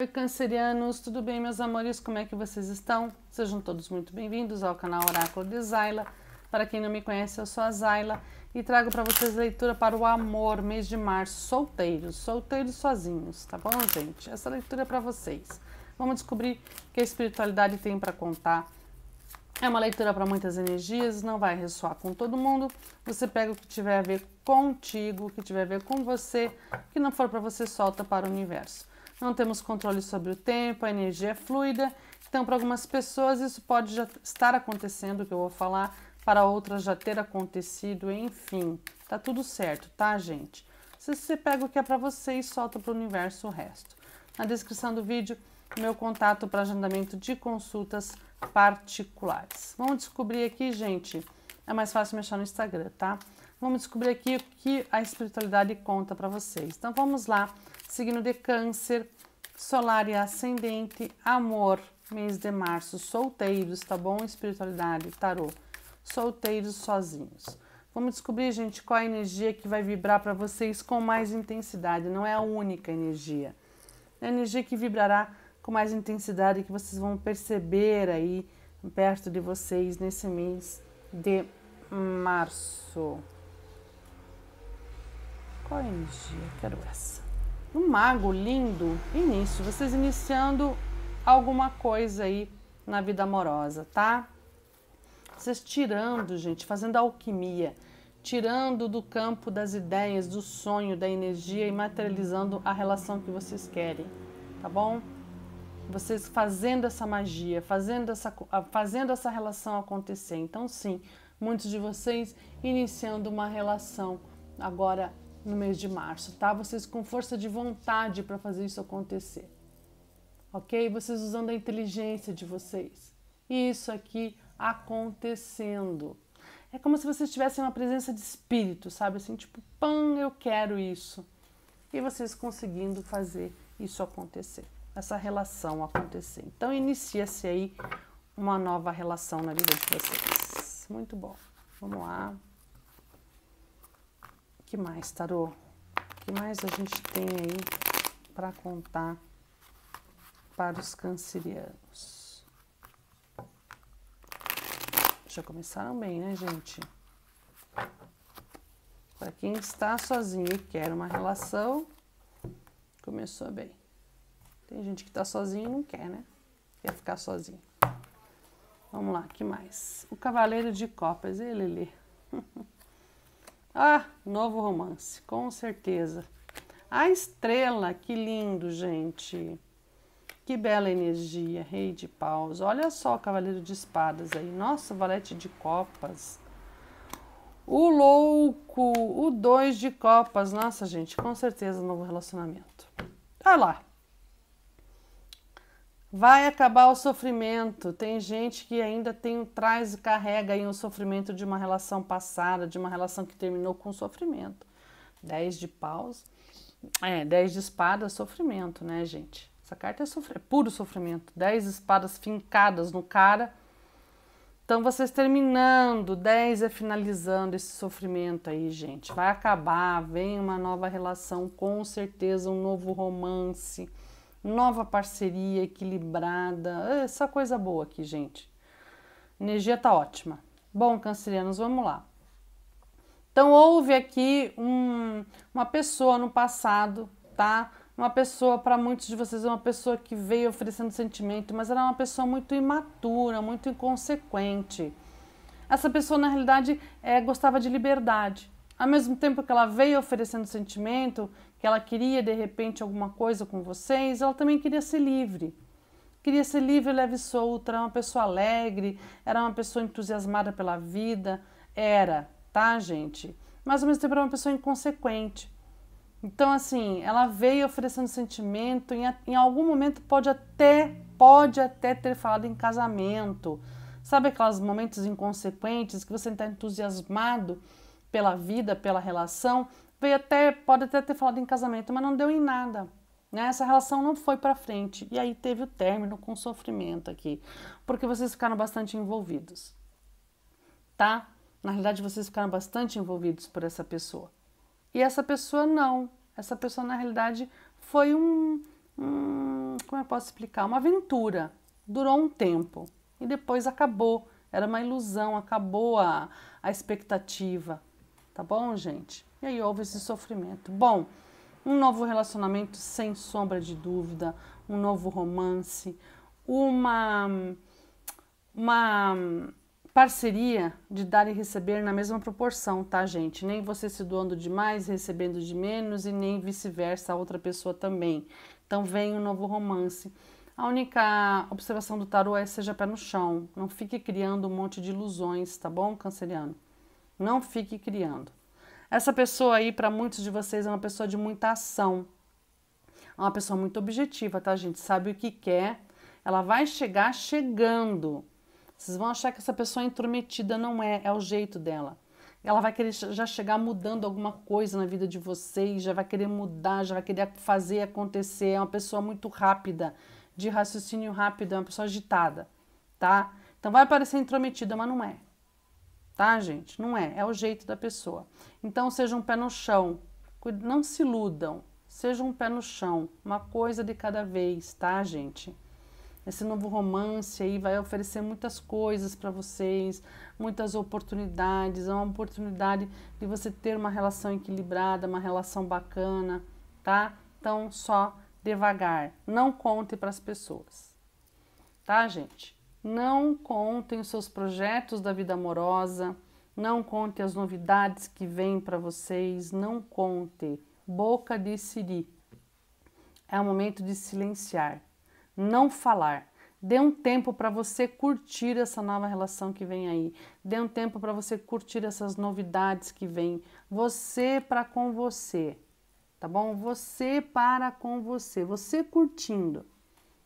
Oi, cancerianos, tudo bem, meus amores? Como é que vocês estão? Sejam todos muito bem-vindos ao canal Oráculo de Zaila. Para quem não me conhece, eu sou a Zaila e trago para vocês leitura para o amor, mês de março, solteiros, solteiros sozinhos, tá bom, gente? Essa leitura é para vocês. Vamos descobrir o que a espiritualidade tem para contar. É uma leitura para muitas energias, não vai ressoar com todo mundo. Você pega o que tiver a ver contigo, o que tiver a ver com você, que não for para você, solta para o universo não temos controle sobre o tempo, a energia é fluida. Então, para algumas pessoas, isso pode já estar acontecendo, que eu vou falar, para outras já ter acontecido, enfim. Tá tudo certo, tá, gente? se você pega o que é para você e solta para o universo o resto. Na descrição do vídeo, meu contato para agendamento de consultas particulares. Vamos descobrir aqui, gente. É mais fácil mexer no Instagram, tá? Vamos descobrir aqui o que a espiritualidade conta para vocês. Então vamos lá signo de Câncer, solar e ascendente, amor, mês de março, solteiros, tá bom? Espiritualidade, tarô, solteiros sozinhos. Vamos descobrir, gente, qual a energia que vai vibrar para vocês com mais intensidade. Não é a única energia. É a energia que vibrará com mais intensidade que vocês vão perceber aí perto de vocês nesse mês de março. Qual a energia? Quero essa. Um mago lindo, início. Vocês iniciando alguma coisa aí na vida amorosa, tá? Vocês tirando, gente, fazendo alquimia, tirando do campo das ideias, do sonho, da energia e materializando a relação que vocês querem, tá bom? Vocês fazendo essa magia, fazendo essa, ah, fazendo essa relação acontecer. Então, sim, muitos de vocês iniciando uma relação agora no mês de março, tá? Vocês com força de vontade para fazer isso acontecer, ok? Vocês usando a inteligência de vocês. E isso aqui acontecendo. É como se vocês tivessem uma presença de espírito, sabe? Assim, tipo, pam, eu quero isso. E vocês conseguindo fazer isso acontecer, essa relação acontecer. Então, inicia-se aí uma nova relação na vida de vocês. Muito bom. Vamos lá que mais, Tarô? O que mais a gente tem aí para contar para os cancerianos? Já começaram bem, né, gente? Para quem está sozinho e quer uma relação, começou bem. Tem gente que está sozinho e não quer, né? Quer ficar sozinho. Vamos lá, que mais? O Cavaleiro de Copas, ele lê. Ah, novo romance, com certeza. A estrela, que lindo, gente. Que bela energia, rei de paus. Olha só o cavaleiro de espadas aí. Nossa, valete de copas. O louco, o dois de copas. Nossa, gente, com certeza novo relacionamento. Olha lá. Vai acabar o sofrimento. Tem gente que ainda tem, traz e carrega aí o sofrimento de uma relação passada, de uma relação que terminou com sofrimento. Dez de paus. É, dez de espadas, sofrimento, né, gente? Essa carta é, sofr é puro sofrimento. Dez espadas fincadas no cara. Então, vocês terminando, dez é finalizando esse sofrimento aí, gente. Vai acabar, vem uma nova relação, com certeza, um novo romance nova parceria equilibrada, essa é, coisa boa aqui, gente. Energia tá ótima. Bom, cancerianos, vamos lá. Então houve aqui um, uma pessoa no passado, tá? Uma pessoa para muitos de vocês, é uma pessoa que veio oferecendo sentimento, mas era é uma pessoa muito imatura, muito inconsequente. Essa pessoa na realidade é, gostava de liberdade ao mesmo tempo que ela veio oferecendo sentimento, que ela queria de repente alguma coisa com vocês, ela também queria ser livre. Queria ser livre, leve e solta, era uma pessoa alegre, era uma pessoa entusiasmada pela vida, era, tá, gente? Mas ao mesmo tempo era uma pessoa inconsequente. Então, assim, ela veio oferecendo sentimento, em, em algum momento pode até, pode até ter falado em casamento. Sabe aqueles momentos inconsequentes que você está entusiasmado pela vida, pela relação, veio até, pode até ter falado em casamento, mas não deu em nada. Né? Essa relação não foi para frente. E aí teve o término com sofrimento aqui, porque vocês ficaram bastante envolvidos. Tá? Na realidade, vocês ficaram bastante envolvidos por essa pessoa. E essa pessoa não. Essa pessoa, na realidade, foi um. um como eu posso explicar? Uma aventura. Durou um tempo. E depois acabou. Era uma ilusão, acabou a, a expectativa tá bom, gente? E aí houve esse sofrimento. Bom, um novo relacionamento sem sombra de dúvida, um novo romance, uma uma parceria de dar e receber na mesma proporção, tá, gente? Nem você se doando demais, recebendo de menos e nem vice-versa a outra pessoa também. Então vem um novo romance. A única observação do tarô é seja pé no chão, não fique criando um monte de ilusões, tá bom, canceriano? Não fique criando. Essa pessoa aí, para muitos de vocês, é uma pessoa de muita ação. É uma pessoa muito objetiva, tá, gente? Sabe o que quer. Ela vai chegar chegando. Vocês vão achar que essa pessoa é intrometida, não é, é o jeito dela. Ela vai querer já chegar mudando alguma coisa na vida de vocês, já vai querer mudar, já vai querer fazer acontecer. É uma pessoa muito rápida, de raciocínio rápido, é uma pessoa agitada, tá? Então vai parecer intrometida, mas não é tá, gente? Não é, é o jeito da pessoa. Então, seja um pé no chão, não se iludam, seja um pé no chão, uma coisa de cada vez, tá, gente? Esse novo romance aí vai oferecer muitas coisas para vocês, muitas oportunidades, é uma oportunidade de você ter uma relação equilibrada, uma relação bacana, tá? Então, só devagar, não conte para as pessoas. Tá, gente? Não contem os seus projetos da vida amorosa, não conte as novidades que vêm para vocês, não conte. Boca de siri. É o momento de silenciar, não falar. Dê um tempo para você curtir essa nova relação que vem aí. Dê um tempo para você curtir essas novidades que vêm. Você para com você, tá bom? Você para com você, você curtindo.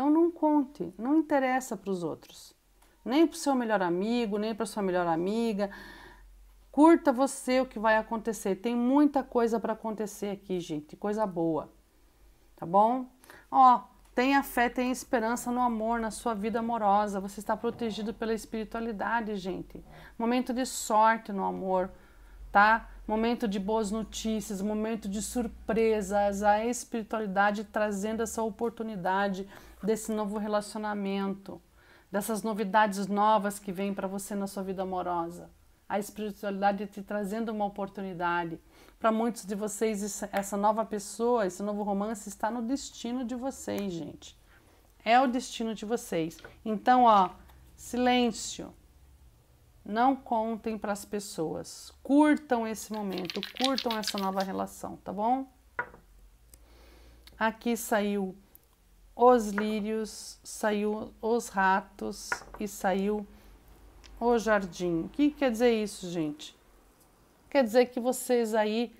Então não conte, não interessa para os outros, nem para o seu melhor amigo, nem para sua melhor amiga. Curta você o que vai acontecer. Tem muita coisa para acontecer aqui, gente, coisa boa. Tá bom? Ó, tenha fé, tenha esperança no amor, na sua vida amorosa. Você está protegido pela espiritualidade, gente. Momento de sorte no amor, tá? Momento de boas notícias, momento de surpresas, a espiritualidade trazendo essa oportunidade desse novo relacionamento, dessas novidades novas que vêm para você na sua vida amorosa. A espiritualidade te trazendo uma oportunidade. Para muitos de vocês, essa nova pessoa, esse novo romance está no destino de vocês, gente. É o destino de vocês. Então, ó, silêncio. Não contem para as pessoas. Curtam esse momento, curtam essa nova relação, tá bom? Aqui saiu os lírios, saiu os ratos e saiu o jardim. O que quer dizer isso, gente? Quer dizer que vocês aí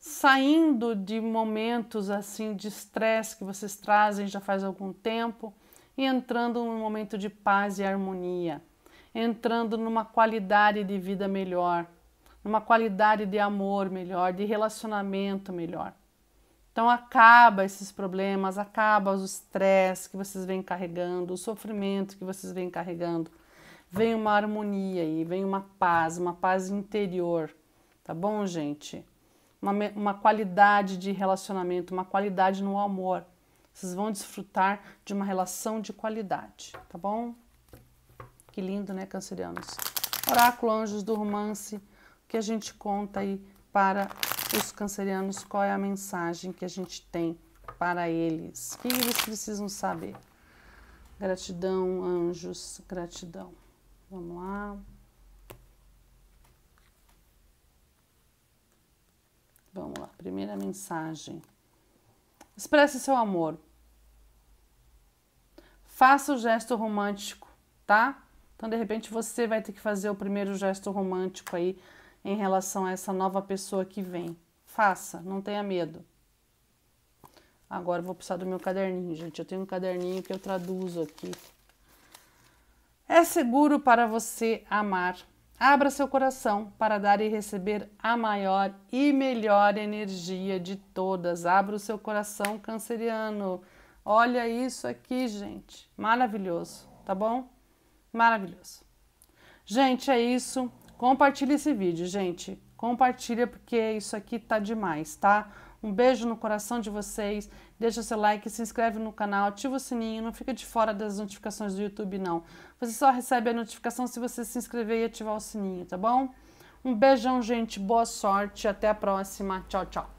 saindo de momentos assim de estresse que vocês trazem já faz algum tempo e entrando num momento de paz e harmonia, entrando numa qualidade de vida melhor, numa qualidade de amor melhor, de relacionamento melhor. Então acaba esses problemas, acaba os estresse que vocês vêm carregando, o sofrimento que vocês vêm carregando. Vem uma harmonia aí, vem uma paz, uma paz interior, tá bom, gente? Uma, uma qualidade de relacionamento, uma qualidade no amor. Vocês vão desfrutar de uma relação de qualidade, tá bom? Que lindo, né, cancerianos? Oráculo Anjos do Romance, que a gente conta aí para os cancerianos qual é a mensagem que a gente tem para eles. O que eles precisam saber? Gratidão, anjos, gratidão. Vamos lá. Vamos lá, primeira mensagem. Expresse seu amor. Faça o gesto romântico, tá? Então, de repente, você vai ter que fazer o primeiro gesto romântico aí em relação a essa nova pessoa que vem. Faça, não tenha medo. Agora vou precisar do meu caderninho, gente. Eu tenho um caderninho que eu traduzo aqui. É seguro para você amar. Abra seu coração para dar e receber a maior e melhor energia de todas. Abra o seu coração canceriano. Olha isso aqui, gente. Maravilhoso, tá bom? Maravilhoso. Gente, é isso. Compartilha esse vídeo, gente. Compartilha porque isso aqui tá demais, tá? Um beijo no coração de vocês. Deixa seu like, se inscreve no canal, ativa o sininho, não fica de fora das notificações do YouTube não. Você só recebe a notificação se você se inscrever e ativar o sininho, tá bom? Um beijão, gente. Boa sorte. Até a próxima. Tchau, tchau.